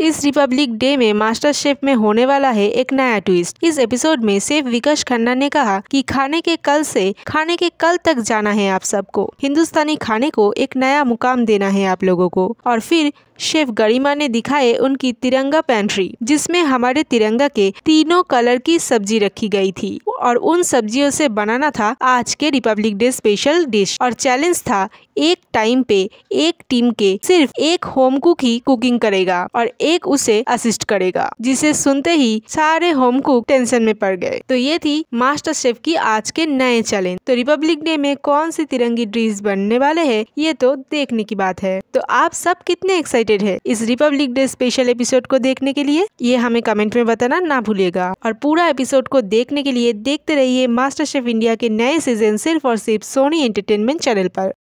इस Republic Day में MasterChef में होने वाला है एक नया ट्विस्ट इस एपिसोड में सेफ विकास खन्ना ने कहा कि खाने के कल से खाने के कल तक जाना है आप सबको हिंदुस्तानी खाने को एक नया मुकाम देना है आप लोगों को और फिर शेफ गरिमा ने दिखाए उनकी तिरंगा पेंट्री जिसमें हमारे तिरंगा के तीनों कलर की सब्जी रखी गई थी और उन सब्जियों से बनाना था आज के रिपब्लिक डे स्पेशल डिश और चैलेंज था एक टाइम पे एक टीम के सिर्फ एक होम कुक ही कुकिंग करेगा और एक उसे असिस्ट करेगा जिसे सुनते ही सारे होम कुक टेंशन में पड़ गए तो ये थी मास्टर शेफ की आज के नए चैलेंज तो रिपब्लिक डे में कौन सी तिरंगी ड्रेस बनने वाले है ये तो देखने की बात है तो आप सब कितने एक्साइटेड है इस रिपब्लिक डे स्पेशल एपिसोड को देखने के लिए ये हमें कमेंट में बताना ना भूलिएगा और पूरा एपिसोड को देखने के लिए देखते रहिए मास्टर शेफ इंडिया के नए सीजन सिर्फ और सिर्फ सोनी एंटरटेनमेंट चैनल पर